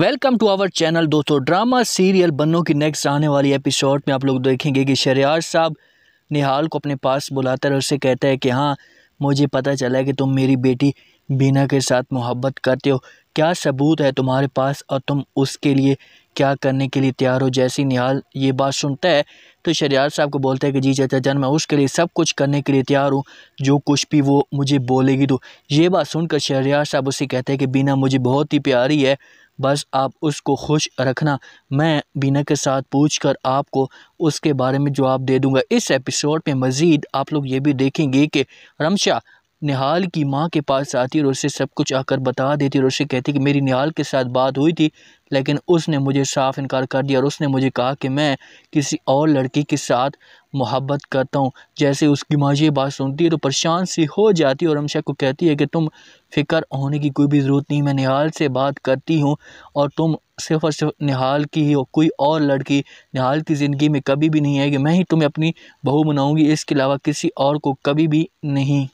welcome to our channel दोस्तों drama serial बन्नों की नेक्स्ट आने वाली एपिसोड में आप लोग देखेंगे कि शरियार साहब निहाल को अपने पास बुलाता है और उससे कहता है कि हाँ मुझे पता चला है कि तुम मेरी बेटी बीना के साथ मोहब्बत करते हो क्या सबूत है तुम्हारे पास और तुम उसके लिए क्या करने के लिए तैयार हो जैसी निहाल ये बात सुनता है तो शरियार साहब को बोलता है कि जी चाचा जान मैं उसके लिए सब कुछ करने के लिए तैयार हूँ जो कुछ भी वो मुझे बोलेगी तो ये बात सुनकर शरियार साहब उससे कहते हैं कि बीना मुझे बहुत ही प्यारी है बस आप उसको खुश रखना मैं बीना के साथ पूछ कर आपको उसके बारे में जवाब दे दूँगा इस एपिसोड में मज़ीद आप लोग ये भी देखेंगे कि रमशा निहाल की माँ के पास आती और उसे सब कुछ आकर बता देती और उसे कहती कि मेरी निहाल के साथ बात हुई थी लेकिन उसने मुझे साफ इनकार कर दिया और उसने मुझे कहा कि मैं किसी और लड़की के साथ मोहब्बत करता हूँ जैसे उसकी माँ ये बात सुनती है तो परेशान सी हो जाती है और हमशा को कहती है कि तुम फिक्र होने की कोई भी ज़रूरत नहीं मैं निहाल से बात करती हूँ और तुम सिर्फ और सिर्फ निहाल की ही हो कोई और लड़की निहाल की ज़िंदगी में कभी भी नहीं आएगी मैं ही तुम्हें अपनी बहू बनाऊँगी इसके अलावा किसी और को कभी भी नहीं